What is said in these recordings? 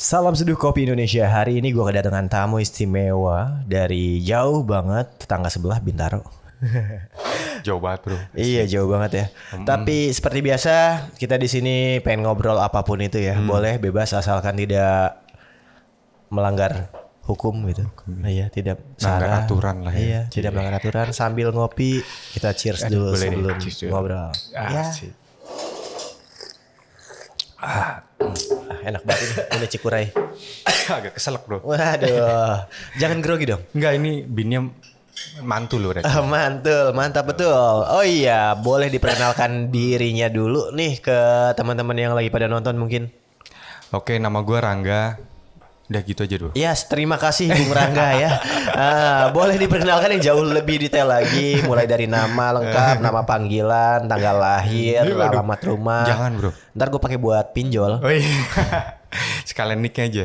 Salam seduh kopi Indonesia. Hari ini gue kedatangan tamu istimewa dari jauh banget tetangga sebelah Bintaro. jauh banget bro. Iya jauh banget ya. Mm. Tapi seperti biasa kita di sini pengen ngobrol apapun itu ya. Mm. Boleh bebas asalkan tidak melanggar hukum gitu. Hukum. Iya, iya tidak melanggar aturan lah ya. Iya tidak iya. melanggar aturan sambil ngopi kita cheers eh, dulu Aduh, sebelum ngobrol. Ah, ya. Sih. Ah, ah, enak banget ini, ini cikurai. Agak keselak bro. Waduh, jangan grogi dong. Enggak, ini binnya mantul loh. Uh, mantul, mantap betul. Oh iya, boleh diperkenalkan dirinya dulu nih ke teman-teman yang lagi pada nonton mungkin. Oke, nama gue Rangga. Udah gitu aja dulu. Yes, terima kasih Bung Rangga ya. Uh, boleh diperkenalkan yang jauh lebih detail lagi, mulai dari nama lengkap, nama panggilan, tanggal lahir, alamat rumah. Jangan bro. Ntar gue pakai buat pinjol. Oh, iya. Sekalian nicknya aja.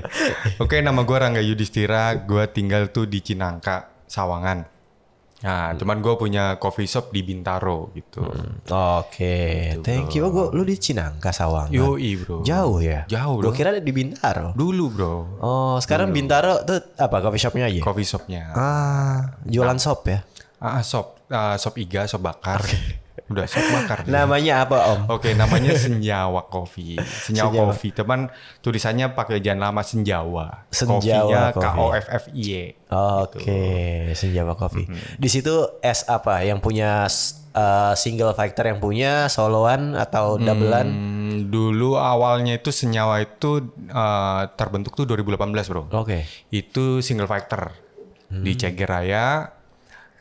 Oke, nama gue Rangga Yudhistira. Gue tinggal tuh di Cinangka, Sawangan. Nah, hmm. cuman gue punya coffee shop di Bintaro gitu. Hmm. Oke, okay. Gitu, thank you. Oh, gue lu di Cinangka Sawangan. Yoi, bro. Jauh ya? Jauh. Gue kira di Bintaro. Dulu, bro. Oh, sekarang Dulu. Bintaro tuh apa coffee shopnya aja? Coffee shopnya. Ah, jualan ah. sop ya? Ah, ah, sop, ah, sop iga, sop bakar. Okay. Udah siap makar. namanya apa Om? Oke, namanya Senjawa Coffee. Senjawa, Senjawa. Coffee, teman tulisannya pakai jangan lama Senjawa. Senjawa Coffee. K O F F I E. Oke, okay. gitu. Senjawa Coffee. Mm -hmm. Di situ S apa yang punya uh, single factor yang punya soloan atau doublean? Hmm, dulu awalnya itu senjawa itu uh, terbentuk tuh 2018, Bro. Oke. Okay. Itu single factor di hmm. Cegeraya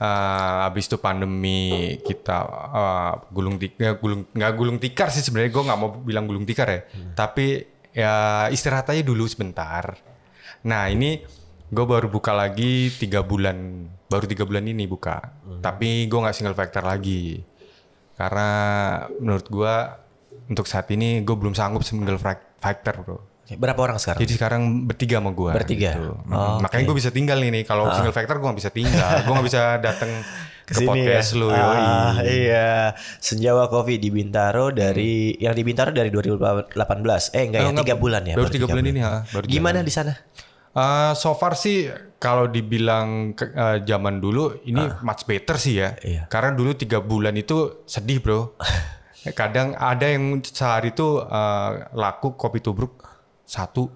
uh, abis itu pandemi kita uh, gulung tikar, eh, gulung nggak gulung tikar sih sebenarnya gue nggak mau bilang gulung tikar ya, hmm. tapi ya istirahat aja dulu sebentar. Nah ini gue baru buka lagi tiga bulan, baru tiga bulan ini buka, hmm. tapi gue nggak single factor lagi karena menurut gue untuk saat ini gue belum sanggup single factor bro. Berapa orang sekarang? Jadi sekarang bertiga sama gue. Bertiga. Gitu. Oh, Makanya okay. gue bisa tinggal nih Kalau uh. single factor gue gak bisa tinggal. gue gak bisa datang ke ya? podcast ya? lu. Uh, iya. Senjawa Coffee di Bintaro dari hmm. yang di Bintaro dari 2018. Eh enggak oh, ya, tiga bulan ya. Baru tiga bulan, bulan ini ya. Baru Gimana di sana? Uh, so far sih kalau dibilang ke, uh, zaman dulu ini uh. much better sih ya. Iya. Karena dulu tiga bulan itu sedih bro. Kadang ada yang sehari itu uh, eh, laku kopi tubruk satu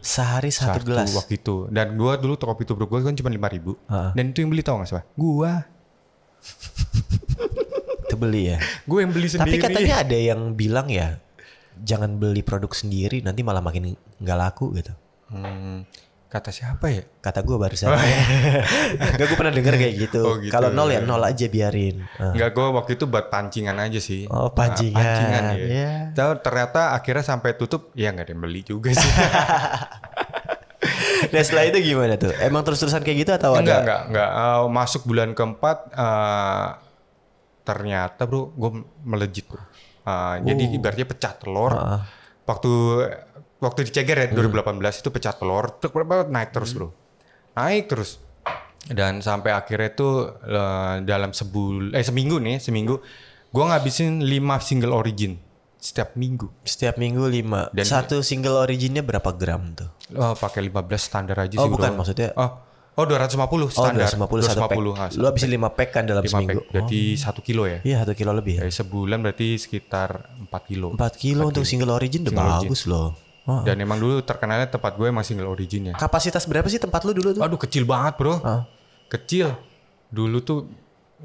sehari satu, satu gelas waktu itu dan gua dulu itu bro gua kan cuma lima ribu uh dan itu yang beli tau gak sih pak? itu beli ya gua yang beli sendiri tapi katanya ada yang bilang ya jangan beli produk sendiri nanti malah makin nggak laku gitu hmm. Kata siapa ya? Kata gue barusan. Enggak oh, iya. gue pernah denger kayak gitu. Oh, gitu. Kalau nol ya nol aja biarin. Ah. Gak gue waktu itu buat pancingan aja sih. Oh ah, pancingan. Nah, pancingan ya. Yeah. Iya. Ternyata akhirnya sampai tutup ya nggak ada yang beli juga sih. Dan setelah itu gimana tuh? Emang terus-terusan kayak gitu atau enggak, ada? Enggak, enggak, Uh, ah, masuk bulan keempat uh, ternyata bro gue melejit bro. Uh, uh. Jadi oh. ibaratnya pecah telur. Uh. Waktu waktu di Ceger ya hmm. 2018 itu pecah telur naik terus hmm. bro naik terus dan sampai akhirnya tuh eh, dalam sebul eh seminggu nih seminggu gue ngabisin 5 single origin setiap minggu setiap minggu 5 dan satu single originnya berapa gram tuh oh pakai 15 standar aja oh, sih oh bukan bro. maksudnya oh Oh 250 standar. Oh 250, 250 satu pack. Ah, Lu habis 5 pack kan dalam 5 seminggu. Pack. Jadi oh. 1 kilo ya? Iya 1 kilo lebih ya. Eh, Dari sebulan berarti sekitar 4 kilo. 4 kilo 4 untuk kilo. single origin udah bagus loh. Oh. Dan emang dulu terkenalnya tempat gue masih single origin ya. Kapasitas berapa sih tempat lu dulu tuh? Aduh kecil banget bro. Oh. Kecil. Dulu tuh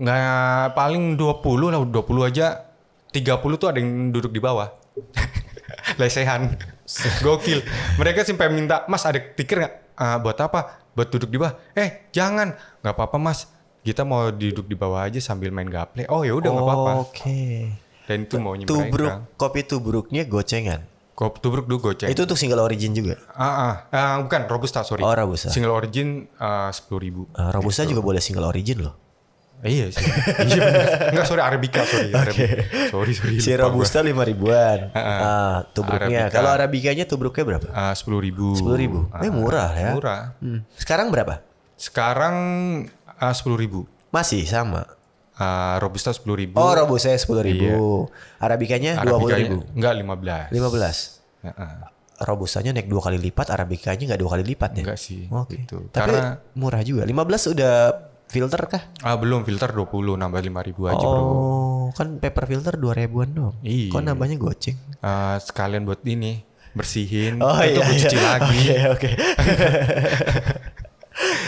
nggak paling 20 lah 20 aja. 30 tuh ada yang duduk di bawah. Lesehan. Gokil. Mereka sampai minta, mas ada tikir gak? Uh, ah, buat apa? Buat duduk di bawah. Eh jangan. Nggak apa-apa mas. Kita mau duduk di bawah aja sambil main gaple. Oh ya udah nggak gak apa-apa. Oke. Okay. Dan itu maunya tubruk, mereka. Kopi tubruknya gocengan tubruk dulu goceng. Itu untuk single origin juga? Ah, ah. Uh, bukan robusta sorry. Oh robusta. Single origin eh, sepuluh ribu. Uh, robusta gitu. juga boleh single origin loh. Iya sih. iya Enggak sorry Arabica sorry. Okay. Arabica. Sorry sorry. Si Robusta lima ribuan. Uh, uh, ah, tubruknya. Kalau Arabicanya tubruknya berapa? Sepuluh ribu. Sepuluh ribu. Uh, eh murah ya. Murah. Hmm. Sekarang berapa? Sekarang sepuluh ribu. Masih sama. Uh, robusta sepuluh ribu. Oh robusta sepuluh ribu. Iya. Arabikanya dua puluh ribu. Enggak lima belas. Lima belas. Robustanya naik dua kali lipat, Arabikanya enggak dua kali lipat ya? Enggak sih. Oke. Okay. Gitu. Tapi Karena, murah juga. Lima belas udah filter kah? Ah belum filter dua puluh nambah lima ribu aja oh, bro. Oh kan paper filter dua ribuan dong. Iya. Kok nambahnya goceng? Uh, sekalian buat ini bersihin, oh, itu iya, iya. cuci lagi. Oke okay, Okay.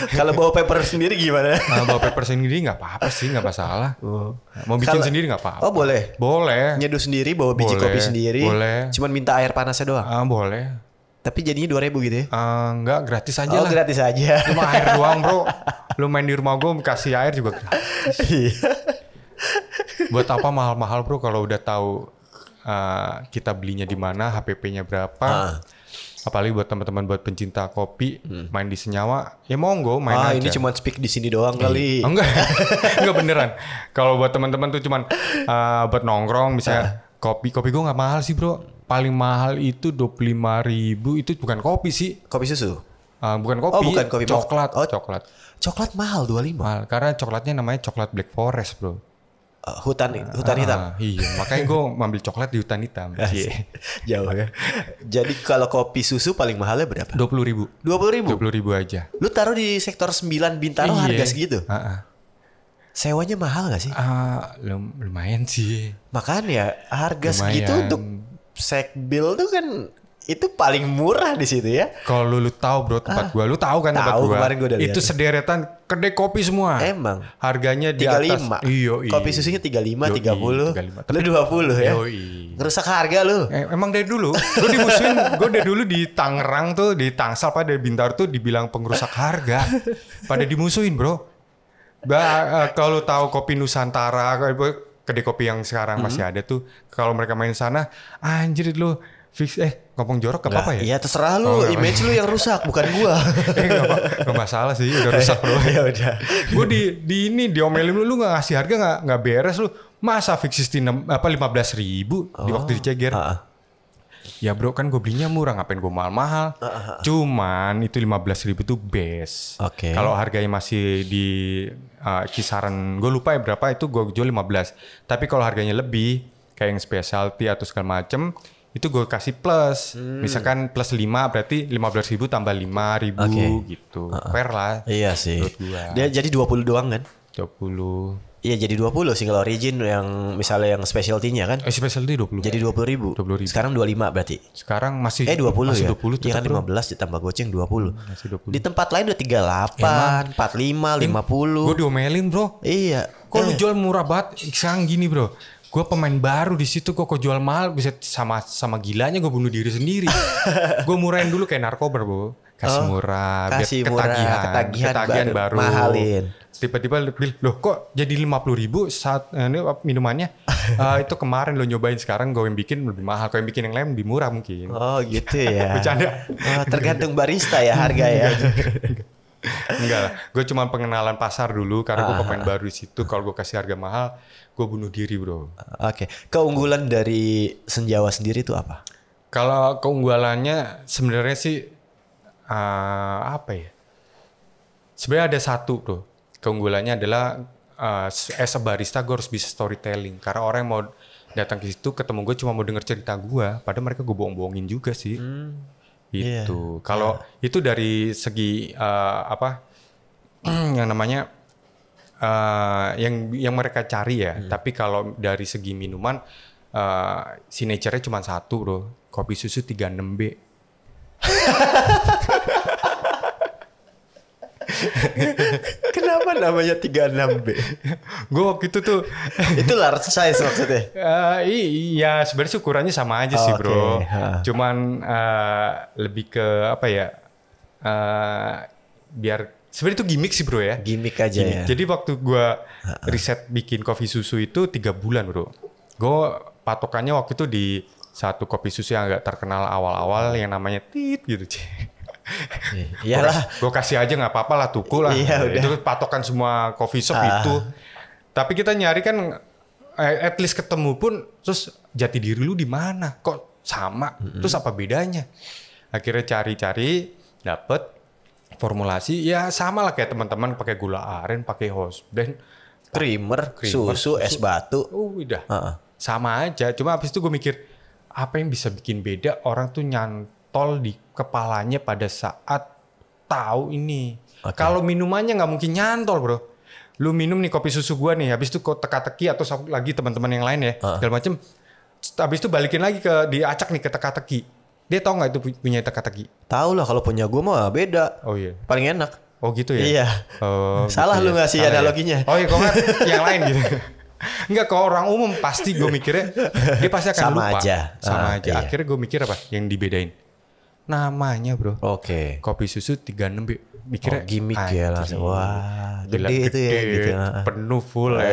Kalau bawa paper sendiri gimana? Nah, bawa paper sendiri nggak apa-apa sih, nggak masalah. Oh. Mau bikin Kalo, sendiri nggak apa-apa. Oh boleh. Boleh. Nyeduh sendiri, bawa biji boleh. kopi sendiri. Boleh. Cuman minta air panasnya doang. Ah boleh. Tapi jadinya dua ribu gitu ya? Uh, ah, enggak, gratis aja oh, lah. gratis aja. Cuma air doang bro. Lu main di rumah gue kasih air juga gratis. Iya. Buat apa mahal-mahal bro kalau udah tahu uh, kita belinya di mana, HPP-nya berapa. Uh apalagi buat teman-teman buat pencinta kopi hmm. main di senyawa ya monggo main ah, aja. ini cuma speak di sini doang hmm. kali oh, enggak enggak beneran kalau buat teman-teman tuh cuman uh, buat nongkrong misalnya uh. kopi kopi gue nggak mahal sih bro paling mahal itu dua puluh lima ribu itu bukan kopi sih kopi susu Uh, bukan kopi, oh, bukan kopi coklat. Oh, coklat. Coklat mahal dua lima. karena coklatnya namanya coklat Black Forest, Bro. Eh, hutan hutan ah, hitam. Iya, makanya gue ngambil coklat di hutan hitam. Ah, iya. Jauh ya. Jadi kalau kopi susu paling mahalnya berapa? Dua puluh ribu. Dua puluh ribu. Dua puluh ribu aja. Lu taruh di sektor sembilan bintaro iya. harga segitu. Uh -uh. Sewanya mahal gak sih? Uh, lum lumayan sih. Makanya harga lumayan. segitu untuk bill tuh kan itu paling murah di situ ya. Kalau lu, lu tahu bro tempat ah, gua, lu tahu kan tahu, tempat gua. kemarin Itu sederetan kedai kopi semua. Emang. Harganya di 35. atas. iyo Kopi susunya 35, Yoi, 30. 35. Lu 20 ya. Yoi. Ngerusak harga lu. Eh, emang dari dulu. Lu dimusuhin. gue dari dulu di Tangerang tuh, di Tangsel pada Bintar tuh dibilang pengrusak harga. Pada dimusuhin bro. Bah, eh, kalau tahu kopi Nusantara, kedai kopi yang sekarang mm -hmm. masih ada tuh. Kalau mereka main sana, anjir lu fix eh ngomong jorok gak apa-apa ya? Iya terserah lu, oh, image lu yang rusak bukan gua. eh, gak, masalah sih, udah rusak lu. ya udah. gua di di ini diomelin lu, lu gak ngasih harga gak nggak beres lu. Masa fix 16, apa 15 ribu oh, di waktu diceger? Uh ah, -uh. Ah. Ya bro kan gue belinya murah ngapain gue mahal-mahal. Uh, Cuman itu 15 ribu tuh best. Oke. Okay. Kalau harganya masih di uh, kisaran gue lupa ya berapa itu gue jual 15. Tapi kalau harganya lebih kayak yang specialty atau segala macem itu gue kasih plus hmm. misalkan plus 5 berarti 15 ribu tambah 5 ribu okay. gitu uh -uh. fair lah iya sih dia jadi 20 doang kan 20 Iya jadi 20 single origin yang misalnya yang specialty-nya kan. Eh, specialty 20. Jadi 20 ribu. 20 ribu. Sekarang 25 berarti. Sekarang masih Eh 20 masih ya. 20 Iya kan 15 bro. ditambah goceng 20. Hmm, masih 20. Di tempat lain udah 38, Emang. 45, 50. Gue diomelin, Bro. Iya. Kok eh. lu jual murah banget sekarang gini, Bro gue pemain baru di situ gue kok jual mahal bisa sama sama gilanya gue bunuh diri sendiri gue murahin dulu kayak narkoba bro kasih oh, murah kasih biar murah, ketagihan ketagihan, ketagihan baru, baru mahalin tiba-tiba loh kok jadi lima puluh ribu saat eh, ini minumannya uh, itu kemarin lo nyobain sekarang gue yang bikin lebih mahal gue yang bikin yang lain lebih murah mungkin oh gitu ya bercanda oh, tergantung barista ya harga ya Enggak lah, gue cuma pengenalan pasar dulu karena gue ah. pemain baru di situ. Kalau gue kasih harga mahal, gue bunuh diri bro. Oke, okay. keunggulan dari senjawa sendiri itu apa? Kalau keunggulannya sebenarnya sih uh, apa ya? Sebenarnya ada satu bro. Keunggulannya adalah uh, as a barista gue harus bisa storytelling. Karena orang yang mau datang ke situ ketemu gue cuma mau denger cerita gue. Padahal mereka gue bohong-bohongin juga sih. Hmm Iya. Itu. Yeah. Kalau yeah. itu dari segi uh, apa yang namanya uh, yang yang mereka cari ya. yeah. Hmm. Tapi kalau dari segi minuman uh, signature-nya cuma satu, Bro. Kopi susu 36B. Kenapa namanya 36B? gue waktu itu tuh itu large size maksudnya. Uh, iya, sebenarnya ukurannya sama aja oh, sih, Bro. Oh, okay. Huh. Cuman uh, lebih ke apa ya? Uh, biar sebenarnya itu gimmick sih, Bro ya. Gimmick aja gimmick. ya. Jadi waktu gue uh-uh. riset bikin kopi susu itu tiga bulan, Bro. Gue patokannya waktu itu di satu kopi susu yang agak terkenal awal-awal yang namanya tit gitu, Cih. Iya. Iyalah. Gue kasih aja nggak apa-apa lah tuku lah. Iya, udah. Itu patokan semua coffee shop uh. itu. Tapi kita nyari kan eh, at least ketemu pun terus jati diri lu di mana? Kok sama? Mm-hmm. Terus apa bedanya? Akhirnya cari-cari dapet formulasi ya sama lah kayak teman-teman pakai gula aren, pakai hostbrand, creamer, creamer, susu, susu, es batu. uh udah. Uh-uh. Sama aja. Cuma abis itu gue mikir apa yang bisa bikin beda orang tuh nyant tol di kepalanya pada saat tahu ini. Okay. Kalau minumannya nggak mungkin nyantol bro. Lu minum nih kopi susu gua nih, habis itu kau teka-teki atau lagi teman-teman yang lain ya, uh. segala macem. Habis itu balikin lagi ke diacak nih ke teka-teki. Dia tahu nggak itu punya teka-teki? Tahu lah kalau punya gua mah beda. Oh iya. Paling enak. Oh gitu ya? Iya. Oh, Salah gitu lu ya. sih ya. analoginya. Ya. Oh iya, kok yang lain gitu. Enggak, kalau orang umum pasti gue mikirnya dia pasti akan Sama lupa. Aja. Sama ah, aja. Iya. Akhirnya gue mikir apa? Yang dibedain namanya bro. Oke. Okay. Kopi susu 36 bi mikirnya oh, gimmick ya langsung. Wah, gede, gede itu ya gitu. Ah. Penuh full oh, ya.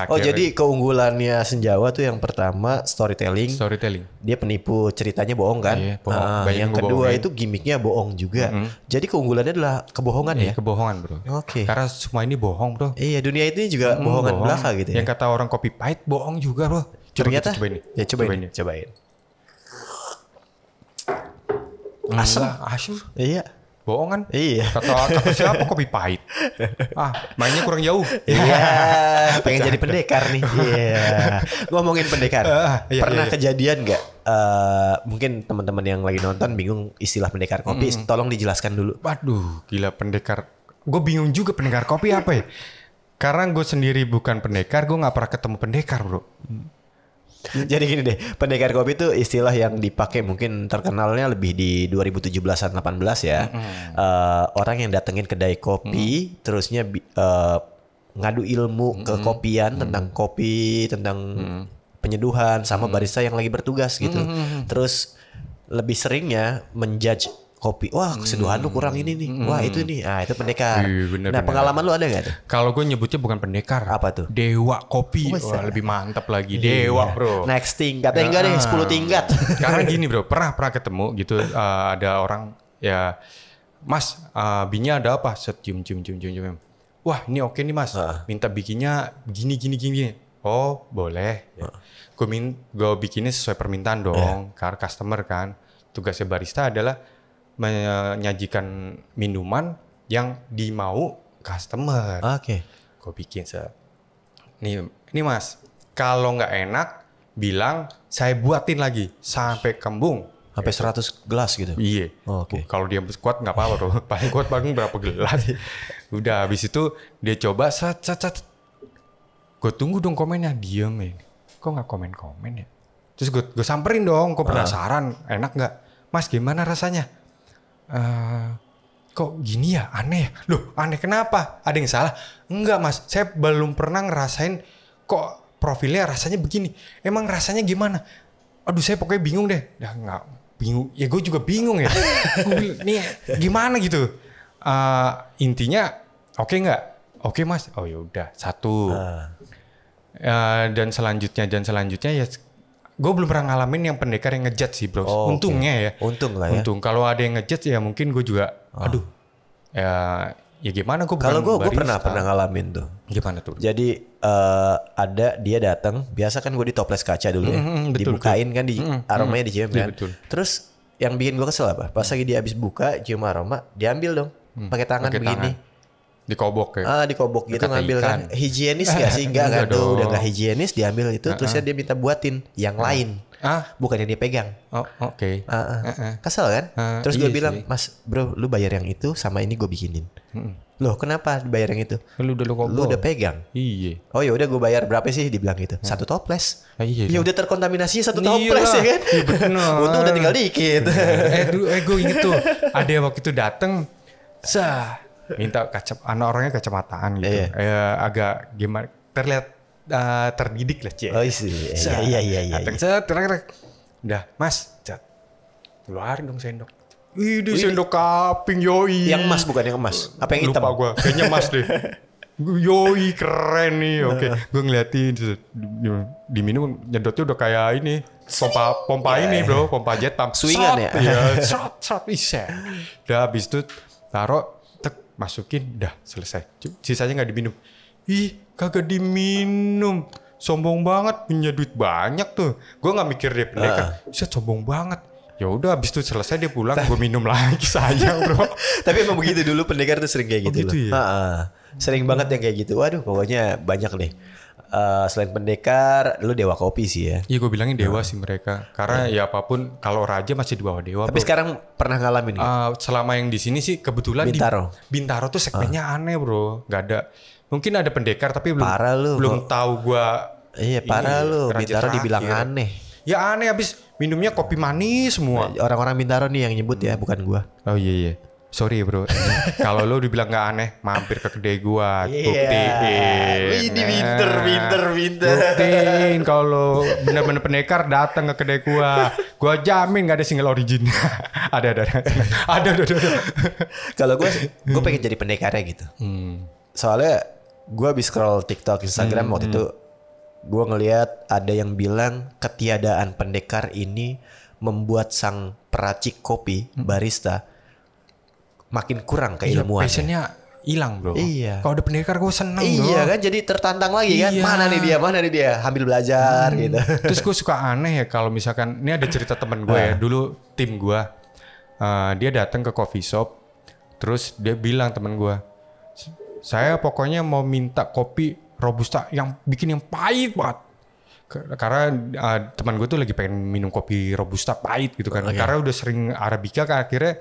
Iya. Oh, jadi keunggulannya Senjawa tuh yang pertama storytelling. Storytelling. Dia penipu, ceritanya bohong kan? Iya, bohong. Nah, yang kedua bohongin. itu gimmicknya bohong juga. Mm -hmm. Jadi keunggulannya adalah kebohongan iya, ya. kebohongan, Bro. Oke. Okay. Karena semua ini bohong, Bro. Iya, dunia itu juga mm, bohongan bohong. belaka gitu ya. Yang kata orang kopi pahit bohong juga, Bro. Coba Ternyata kita ini. Ya coba ini, ini, cobain. Asem. Asem. Iya. Bohong kan? Iya. Kata, kata siapa kopi pahit? Ah, mainnya kurang jauh. Iya. iya. pengen jadi pendekar nih. Iya. Ngomongin pendekar. Uh, iya, Pernah iya, kejadian nggak? Uh, mungkin teman-teman yang lagi nonton bingung istilah pendekar kopi. Mm. Tolong dijelaskan dulu. Waduh, gila pendekar. Gue bingung juga pendekar kopi apa ya? Karena gue sendiri bukan pendekar, gue nggak pernah ketemu pendekar bro. Jadi gini deh, pendekar kopi itu istilah yang dipakai mungkin terkenalnya lebih di 2017-an 18 ya. Mm -hmm. uh, orang yang datengin kedai kopi, -hmm. terusnya uh, ngadu ilmu -hmm. ke kopian -hmm. tentang kopi, tentang -hmm. penyeduhan sama barista yang lagi bertugas gitu. -hmm. Terus lebih seringnya menjudge kopi. Wah, hmm. keseduhan hmm. lu kurang ini nih. Hmm. Wah, itu nih. Ah, itu pendekar. Iyi, bener, nah, bener. pengalaman lu ada gak tuh? Kalau gue nyebutnya bukan pendekar. Apa tuh? Dewa kopi. Oh, Wah, lebih mantap lagi. Dewa, iya. Dewa, Bro. Next tingkat. Eh, enggak deh, 10 tingkat. Karena gini, Bro. Pernah pernah ketemu gitu uh, ada orang ya Mas, uh, eh, binya ada apa? Set cium cium cium cium cium. Wah, ini oke nih Mas. Uh. Minta bikinnya gini gini gini. Oh, boleh. Uh. Gue min, gue bikinnya sesuai permintaan dong. Uh. Iya. Karena customer kan. Tugasnya barista adalah menyajikan minuman yang dimau customer. Oke. Okay. Gue bikin se. Nih, ini mas, kalau nggak enak, bilang saya buatin lagi sampai kembung. Sampai 100 gitu. gelas gitu? Iya. Oh, Oke. Okay. Kalau dia kuat nggak apa-apa tuh. Paling kuat paling berapa gelas. Udah habis itu dia coba sat sat sat. Gue tunggu dong komennya. Diam ya. Kok nggak komen-komen ya? Terus gue, samperin dong. Gue ah. penasaran. Enak nggak? Mas gimana rasanya? uh, kok gini ya aneh ya? loh aneh kenapa ada yang salah enggak mas saya belum pernah ngerasain kok profilnya rasanya begini emang rasanya gimana aduh saya pokoknya bingung deh dah nggak bingung ya gue juga bingung ya nih gimana gitu uh, intinya oke okay nggak oke okay, mas oh yaudah satu uh. Uh, dan selanjutnya dan selanjutnya ya gue belum pernah ngalamin yang pendekar yang ngejat sih bro. Oh, Untungnya okay. ya. Untung lah ya. Untung. Kalau ada yang ngejat ya mungkin gue juga, oh. aduh, ya, ya gimana gue. Kalau gue gue pernah pernah ngalamin tuh. Gimana tuh? Jadi uh, ada dia datang, biasa kan gue di toples kaca dulu ya, mm -hmm, betul, dibukain betul. kan di mm -hmm, aromanya mm, kan. betul. Terus yang bikin gue kesel apa? Pas lagi dia habis buka cium aroma, diambil dong, hmm, pakai tangan pake begini. Tangan dikobok ya. Ah, kobok gitu ngambil kan. Higienis gak sih? Enggak kan tuh, udah gak higienis diambil itu uh-uh. terusnya dia minta buatin yang uh-uh. lain. Ah, yang dia pegang. Oh, oke. Okay. Uh, uh. Uh, uh. Kesel kan? Uh, Terus iya gue bilang, sih. "Mas, Bro, lu bayar yang itu sama ini gue bikinin." uh-uh. Loh, kenapa bayar yang itu? Lu udah lu, lu udah pegang. Iya. Oh ya udah gue bayar berapa sih dibilang gitu. uh-huh. Satu toples. Ah, iya. Ya kan? udah terkontaminasi satu toples iya. ya kan? Iya Untung udah tinggal dikit. Iya. eh, eh gue inget tuh, ada waktu itu dateng sah minta kaca anak orangnya kacamataan gitu yeah. e, ya, agak gimana terlihat uh, terdidik lah cie oh iya, iya iya iya iya cet udah mas cet keluar dong sendok Ih, di sendok kaping yoi. Yang emas bukan yang emas. Apa yang hitam? Lupa gue. Kayaknya emas deh. yoi keren nih. Oke, okay. Nah. gue ngeliatin diminum nyedotnya udah kayak ini pompa pompa yeah. ini bro, pompa jet pump. Swingan ya. Iya, shot shot bisa. Udah habis itu taruh masukin dah selesai sisanya nggak diminum ih kagak diminum sombong banget punya duit banyak tuh gue nggak mikir dia pendekar uh. Ah. saya sombong banget ya udah abis itu selesai dia pulang gue minum lagi sayang bro tapi emang begitu dulu pendekar tuh sering kayak oh, gitu, oh, gitu loh. ya? Ha ah, ah. -ha. sering banget yang kayak gitu waduh pokoknya banyak nih uh, selain pendekar, lu dewa kopi sih ya? Iya, gue bilangin dewa nah. sih mereka. Karena nah. ya apapun, kalau raja masih dua dewa. Tapi bro. sekarang pernah ngalamin? Uh, selama yang di sini sih kebetulan Bintaro. Di, Bintaro tuh segmennya uh. aneh bro, nggak ada. Mungkin ada pendekar tapi belum parah lu, belum bro. tahu gue. Iya parah ini, lu, Bintaro terakhir. dibilang aneh. Ya aneh abis minumnya kopi manis semua. Orang-orang Bintaro nih yang nyebut hmm. ya, bukan gue. Oh iya iya sorry bro kalau lo dibilang nggak aneh mampir ke kedai gua yeah. buktiin ini winter nah, winter winter buktiin kalau lo bener-bener pendekar datang ke kedai gua gua jamin nggak ada single origin ada ada ada ada ada, ada. kalau gua gua pengen jadi pendekarnya gitu hmm. soalnya gua habis scroll TikTok Instagram hmm, waktu hmm. itu gua ngelihat ada yang bilang ketiadaan pendekar ini membuat sang peracik kopi hmm. barista makin kurang ke Iya, passionnya hilang bro. Iya. Kalau udah pendekar gue seneng. Iya bro. kan jadi tertantang lagi kan. iya. kan. Mana nih dia, mana nih dia. Ambil belajar hmm. gitu. Terus gue suka aneh ya kalau misalkan ini ada cerita temen gue ya ah. dulu tim gue. Uh, dia datang ke coffee shop, terus dia bilang temen gue, saya pokoknya mau minta kopi robusta yang bikin yang pahit banget karena uh, eh, teman gue tuh lagi pengen minum kopi robusta pahit gitu kan. Oh, iya. Karena udah sering arabica kan akhirnya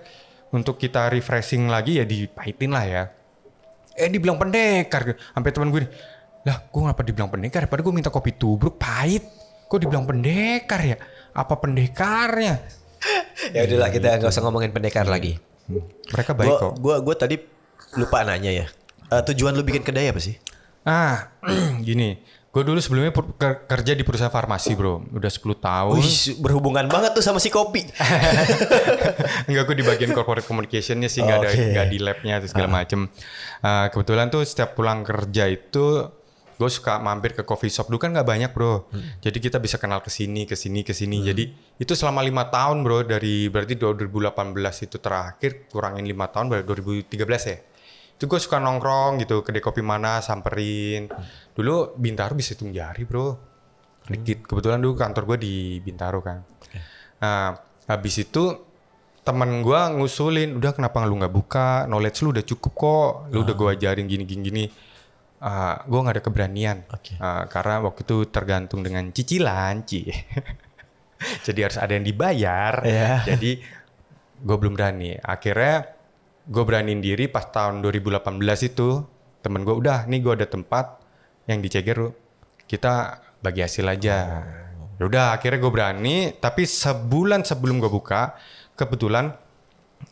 untuk kita refreshing lagi ya dipahitin lah ya eh dibilang pendekar sampai teman gue lah gue ngapa dibilang pendekar padahal gue minta kopi tubruk pahit kok dibilang pendekar ya apa pendekarnya ya udahlah kita nggak usah ngomongin pendekar lagi mereka baik kok gue gue tadi lupa nanya ya uh, tujuan lu bikin kedai apa sih ah gini Gue dulu sebelumnya kerja di perusahaan farmasi bro, udah 10 tahun. Wih, berhubungan banget tuh sama si kopi. Enggak, gue di bagian corporate communicationnya sih, nggak okay. ada nggak di labnya atau segala uh. macem. Uh, kebetulan tuh setiap pulang kerja itu gue suka mampir ke coffee shop dulu kan nggak banyak bro, hmm. jadi kita bisa kenal ke sini, ke sini, ke sini. Hmm. Jadi itu selama lima tahun bro dari berarti 2018 itu terakhir kurangin lima tahun berarti 2013 ya itu gue suka nongkrong gitu ke kopi mana samperin dulu Bintaro bisa hitung jari bro dikit hmm. kebetulan dulu kantor gue di Bintaro kan nah habis itu temen gue ngusulin udah kenapa lu nggak buka knowledge lu udah cukup kok lu udah ah. gue ajarin gini gini gini uh, ah, gue nggak ada keberanian okay. uh, karena waktu itu tergantung dengan cicilan ci jadi harus ada yang dibayar yeah. jadi gue belum berani akhirnya gue beraniin diri pas tahun 2018 itu temen gue udah nih gue ada tempat yang di Ceger kita bagi hasil aja. Oh. Ya udah akhirnya gue berani tapi sebulan sebelum gue buka kebetulan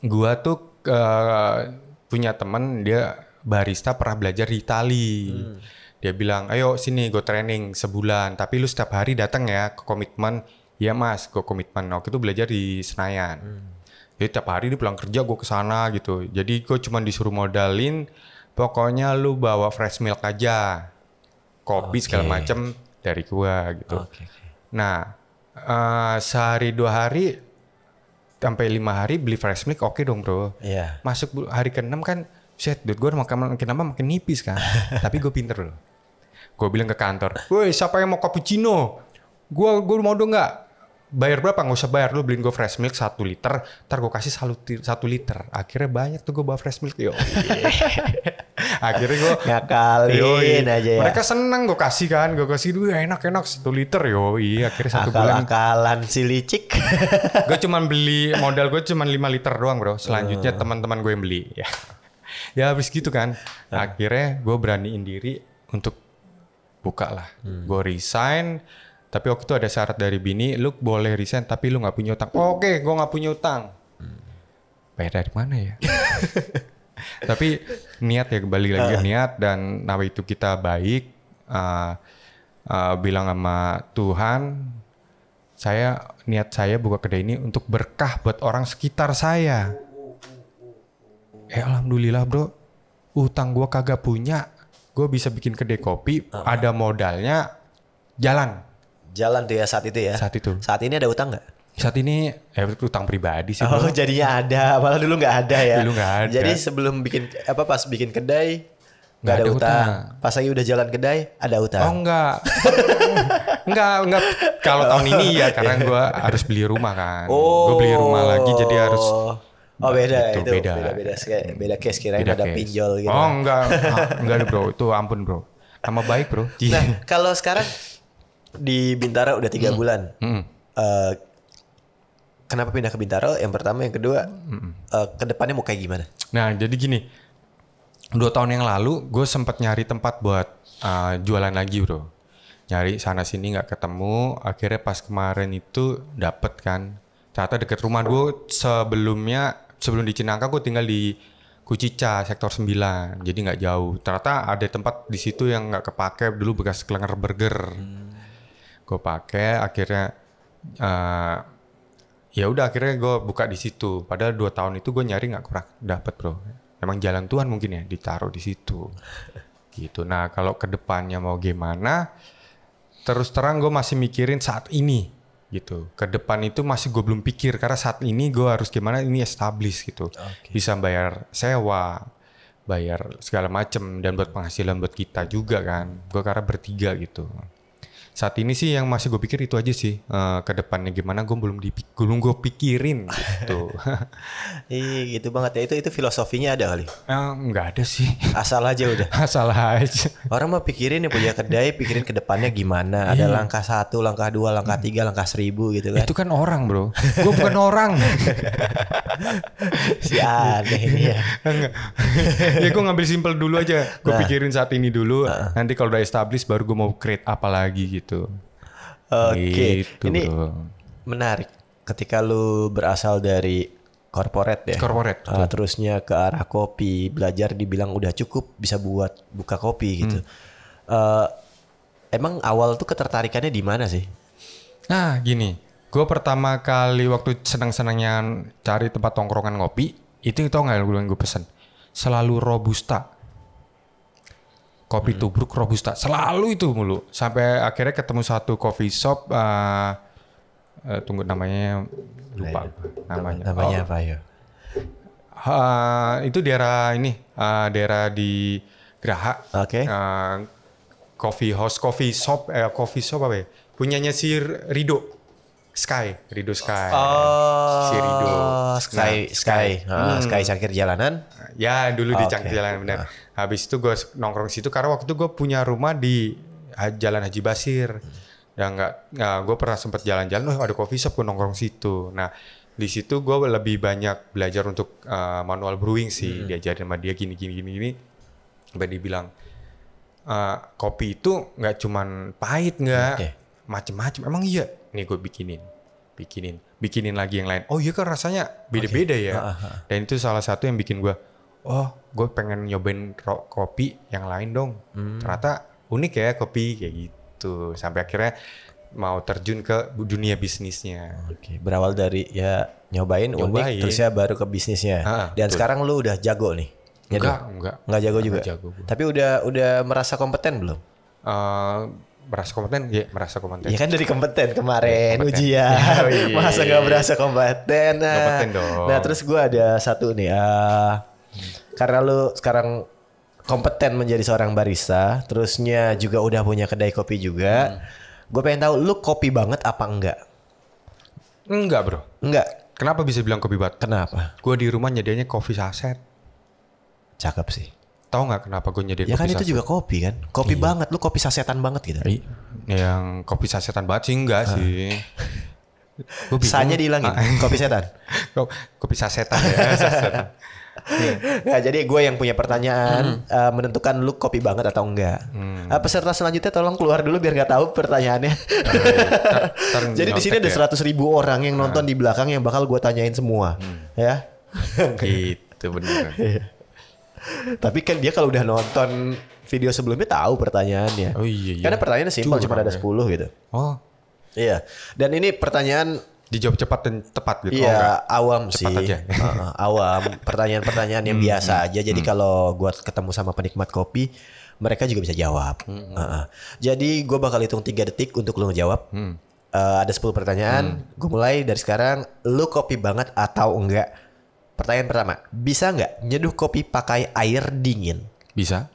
gue tuh uh, punya temen dia barista pernah belajar di Itali. Hmm. Dia bilang, ayo sini gue training sebulan, tapi lu setiap hari datang ya ke komitmen. Iya mas, gue komitmen. Nah, waktu itu belajar di Senayan. Hmm. Jadi eh, tiap hari dia pulang kerja gue kesana gitu. Jadi gue cuma disuruh modalin pokoknya lu bawa fresh milk aja. Kopi okay. segala macem dari gue gitu. Okay, Nah uh, sehari dua hari sampai lima hari beli fresh milk oke okay dong bro. Yeah. Masuk hari keenam kan set duit gue makin, makin apa makin nipis kan. Tapi gue pinter loh. Gue bilang ke kantor, woi siapa yang mau cappuccino? Gue gue mau dong nggak? bayar berapa nggak usah bayar lu beliin gue fresh milk satu liter ntar gue kasih satu liter akhirnya banyak tuh gue bawa fresh milk yo akhirnya gue ngakalin iya. aja ya mereka seneng gue kasih kan gue kasih duit enak enak satu liter yo iya akhirnya satu Akal bulan akalan si licik gue cuman beli modal gue cuman lima liter doang bro selanjutnya hmm. teman-teman gue yang beli ya ya habis gitu kan nah. akhirnya gue beraniin diri untuk buka lah hmm. gue resign tapi waktu itu ada syarat dari bini lu boleh resign tapi lu nggak punya utang oke okay, gue nggak punya utang hmm. bayar dari mana ya tapi niat ya kembali lagi ah. niat dan nawa itu kita baik uh, uh, bilang sama Tuhan saya niat saya buka kedai ini untuk berkah buat orang sekitar saya eh alhamdulillah bro utang gue kagak punya gue bisa bikin kedai kopi uh. ada modalnya jalan jalan tuh ya saat itu ya. Saat itu. Saat ini ada utang nggak? Saat ini ya utang pribadi sih. Oh, bro. jadinya ada, malah dulu nggak ada ya. dulu nggak ada. Jadi sebelum bikin apa pas bikin kedai nggak ada, ada utang. utang. Pas lagi udah jalan kedai ada utang. Oh enggak. enggak, enggak. Kalau tahun ini ya karena gue harus beli rumah kan. Oh. Gue beli rumah lagi jadi harus oh, oh beda gitu, itu, beda beda beda, beda case kira beda ada case. pinjol gitu. Oh enggak, enggak, ah, enggak bro, itu ampun bro. sama baik bro. Nah iya. kalau sekarang di Bintaro udah tiga hmm. bulan. Hmm. Uh, kenapa pindah ke Bintaro? Yang pertama, yang kedua, hmm. uh, eh, kedepannya mau kayak gimana? Nah, jadi gini, dua tahun yang lalu gue sempat nyari tempat buat uh, jualan lagi, bro. Nyari sana sini nggak ketemu. Akhirnya pas kemarin itu dapet kan. Ternyata deket rumah gue sebelumnya sebelum di Cinangka gue tinggal di Kucica sektor 9 jadi nggak jauh ternyata ada tempat di situ yang nggak kepake dulu bekas Klenger Burger hmm gue pakai akhirnya uh, ya udah akhirnya gue buka di situ padahal dua tahun itu gue nyari nggak kurang dapet bro emang jalan Tuhan mungkin ya ditaruh di situ gitu nah kalau kedepannya mau gimana terus terang gue masih mikirin saat ini gitu ke depan itu masih gue belum pikir karena saat ini gue harus gimana ini establish gitu okay. bisa bayar sewa bayar segala macem dan buat penghasilan buat kita juga kan gue karena bertiga gitu saat ini sih yang masih gue pikir itu aja sih uh, ke depannya gimana gue belum dipik belum gue pikirin gitu iya gitu banget ya itu itu filosofinya ada kali uh, ada sih asal aja udah asal aja orang mau pikirin ya punya kedai pikirin ke depannya gimana ada iya. langkah satu langkah dua langkah hmm. tiga langkah seribu gitu kan itu kan orang bro gue bukan orang si aneh ini ya ya gue ngambil simpel dulu aja gue nah. pikirin saat ini dulu uh. nanti kalau udah establish baru gue mau create apa lagi gitu gitu. Oke. Okay. Gitu Ini bro. menarik. Ketika lu berasal dari korporat ya. Korporat. Uh, eh, terusnya ke arah kopi, belajar dibilang udah cukup bisa buat buka kopi gitu. Hmm. Uh, emang awal tuh ketertarikannya di mana sih? Nah, gini. Gue pertama kali waktu seneng-senengnya cari tempat tongkrongan kopi, itu tau gak yang gue pesen? Selalu Robusta kopi hmm. tubruk robusta selalu itu mulu sampai akhirnya ketemu satu coffee shop uh, uh, tunggu namanya lupa Ayo. Iya. namanya namanya oh. apa ya uh, itu daerah ini uh, daerah di Graha oke okay. uh, coffee house coffee shop eh, coffee shop apa ya punyanya si Rido Sky, Rido Sky. Oh, si Rido. Sky, nah, Sky. Sky, oh, hmm. Sky cangkir jalanan. Ya, dulu oh, di cangkir okay. jalanan benar. Nah habis itu gue nongkrong situ karena waktu itu gue punya rumah di Jalan Haji Basir dan ya, nggak nah, gue pernah sempat jalan-jalan oh ada coffee shop gue nongkrong situ nah di situ gue lebih banyak belajar untuk uh, manual brewing sih hmm. diajarin sama dia gini gini gini gini sampai bilang uh, eh, kopi itu nggak cuman pahit nggak okay. macem-macem emang iya nih gue bikinin bikinin bikinin lagi yang lain oh iya kan rasanya beda-beda okay. ya uh -huh. dan itu salah satu yang bikin gue oh gue pengen nyobain kopi yang lain dong hmm. ternyata unik ya kopi kayak gitu sampai akhirnya mau terjun ke dunia bisnisnya. Oke, berawal dari ya nyobain, nyobain. unik, ya baru ke bisnisnya. Ha, ah, Dan betul. sekarang lu udah jago nih. Ya enggak, dong? enggak. Enggak jago enggak juga. Jago Tapi udah udah merasa kompeten belum? Uh, merasa kompeten ya merasa kompeten Iya kan dari kompeten kemarin kompeten. ujian ya. oh, iya. masa nggak merasa kompeten nah, kompeten dong. nah terus gue ada satu nih uh, karena lu sekarang kompeten menjadi seorang barista, terusnya juga udah punya kedai kopi juga. Hmm. Gue pengen tahu lu kopi banget apa enggak? Enggak, Bro. Enggak. Kenapa bisa bilang kopi banget? Kenapa? Gue di rumah nyediainnya kopi saset. Cakep sih. tau nggak kenapa gue nyediain ya kopi kan saset? itu juga kopi kan? Kopi iya. banget, lu kopi sasetan banget gitu. Iya. Yang kopi sasetan banget sih enggak ah. sih. Sanya dihilangin, ah. kopi setan. kopi sasetan ya, sasetan. nah, jadi gue yang punya pertanyaan hmm. uh, menentukan lu kopi banget atau enggak. Hmm. Uh, peserta selanjutnya tolong keluar dulu biar nggak tahu pertanyaannya. jadi di sini ada ya? seratus ribu orang yang nonton hmm. di belakang yang bakal gue tanyain semua, hmm. ya. Itu benar. Iya. Tapi kan dia kalau udah nonton video sebelumnya tahu pertanyaannya. Oh iya. iya. Karena pertanyaannya simpel cuma ada 10 ya. gitu. Oh. Iya. Dan ini pertanyaan dijawab cepat dan tepat gitu. Iya, oh, awam cepat sih. Aja. Uh, awam, pertanyaan-pertanyaan yang hmm, biasa hmm, aja. Jadi hmm. kalau gua ketemu sama penikmat kopi, mereka juga bisa jawab. Uh, uh. Jadi gua bakal hitung 3 detik untuk lo ngejawab. Hmm. Uh, ada 10 pertanyaan. Hmm. Gue mulai dari sekarang, Lo kopi banget atau enggak? Pertanyaan pertama, bisa enggak nyeduh kopi pakai air dingin? Bisa.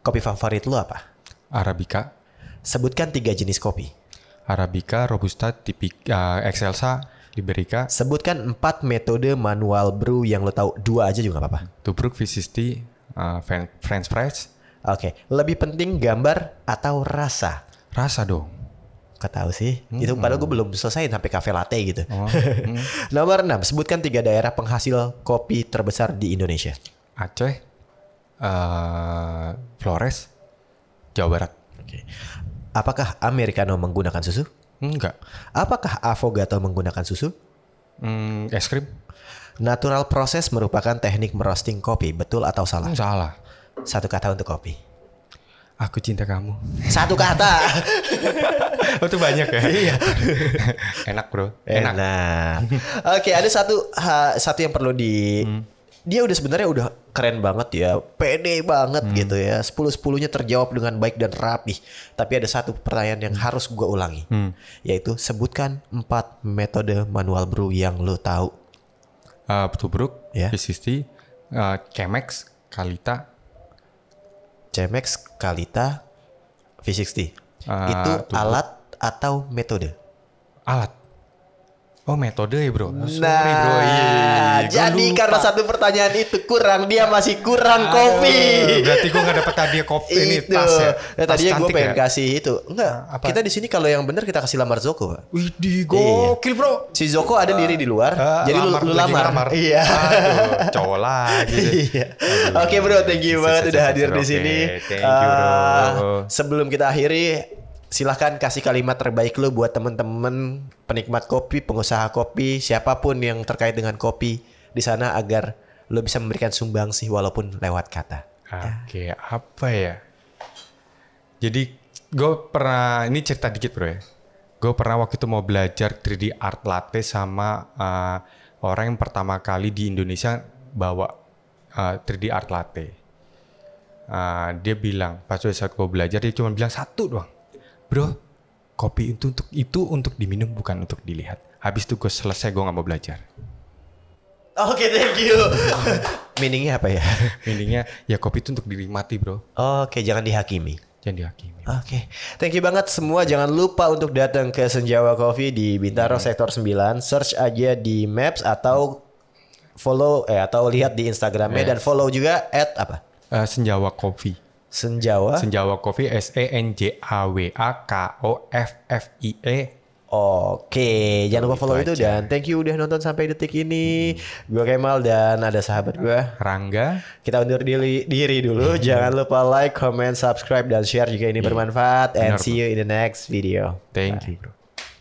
Kopi favorit lo apa? Arabica. Sebutkan tiga jenis kopi. Arabica, Robusta, Tipica, uh, Excelsa, Liberica. Sebutkan empat metode manual brew yang lo tahu. Dua aja juga nggak apa-apa. Tubruk, V60, uh, French Press. Oke, okay. lebih penting gambar atau rasa? Rasa dong. Kau tahu sih? Hmm. Itu padahal gue belum selesai sampai cafe latte gitu. Oh. Hmm. Nomor enam. sebutkan tiga daerah penghasil kopi terbesar di Indonesia. Aceh, uh, Flores, Jawa Barat. Oke. Okay. Apakah americano menggunakan susu? Enggak. Apakah avogato menggunakan susu? Hmm, es krim. Natural process merupakan teknik merosting kopi, betul atau salah? Salah. Satu kata untuk kopi. Aku cinta kamu. Satu kata. oh, itu banyak ya. Iya. Enak, Bro. Enak. Enak. Oke, okay, ada satu ha, satu yang perlu di hmm dia udah sebenarnya udah keren banget ya, pede banget hmm. gitu ya. Sepuluh sepuluhnya terjawab dengan baik dan rapi. Tapi ada satu pertanyaan yang hmm. harus gue ulangi, hmm. yaitu sebutkan empat metode manual brew yang lo tahu. Uh, bro. ya. Yeah. uh, Chemex, Kalita, Chemex, Kalita, V60. Uh, ah, itu tubruk. alat atau metode? Alat. Oh metode ya bro. Nah, bro. Iya, yeah, iya, iya, jadi lupa. karena satu pertanyaan itu kurang, dia masih kurang Aduh, kopi. Berarti gue gak dapet tadi kopi ini tas ya. Nah, tadinya gue pengen ya? kasih itu. Enggak. Nah, apa? Kita di sini kalau yang benar kita kasih lamar Zoko. Wih di gokil bro. Si Zoko ada diri di luar. Uh, jadi lamar, lu, lu lamar. lamar. Iya. cowok lagi. Oke bro, thank you banget sudah hadir di sini. Thank you bro. Eh, sebelum kita akhiri, silahkan kasih kalimat terbaik lo buat temen-temen penikmat kopi, pengusaha kopi, siapapun yang terkait dengan kopi di sana agar lo bisa memberikan sumbangsih walaupun lewat kata. Oke, okay, ya. apa ya? Jadi gue pernah ini cerita dikit bro ya. Gue pernah waktu itu mau belajar 3D art latte sama uh, orang yang pertama kali di Indonesia bawa uh, eh, 3D art latte. Uh, dia bilang pas saat gue belajar dia cuma bilang satu doang bro kopi itu untuk itu untuk diminum bukan untuk dilihat habis itu gue selesai gue nggak mau belajar oke okay, thank you meaningnya apa ya meaningnya ya kopi itu untuk dinikmati bro oke okay, jangan dihakimi jangan dihakimi oke okay. thank you banget semua jangan lupa untuk datang ke Senjawa Coffee di Bintaro hmm. sektor 9 search aja di Maps atau follow eh atau lihat di Instagramnya yes. dan follow juga at apa uh, Senjawa Coffee Senjawa. Senjawa Coffee S E N J A W A K O F F I E Oke, jangan lupa follow itu, itu dan thank you udah nonton sampai detik ini. Hmm. Gue Kemal dan ada sahabat gue Rangga. Kita undur diri, diri dulu. Iya. jangan lupa like, comment, subscribe dan share jika ini iya. bermanfaat. And Benar, see you in the next video. Thank Bye. you, bro.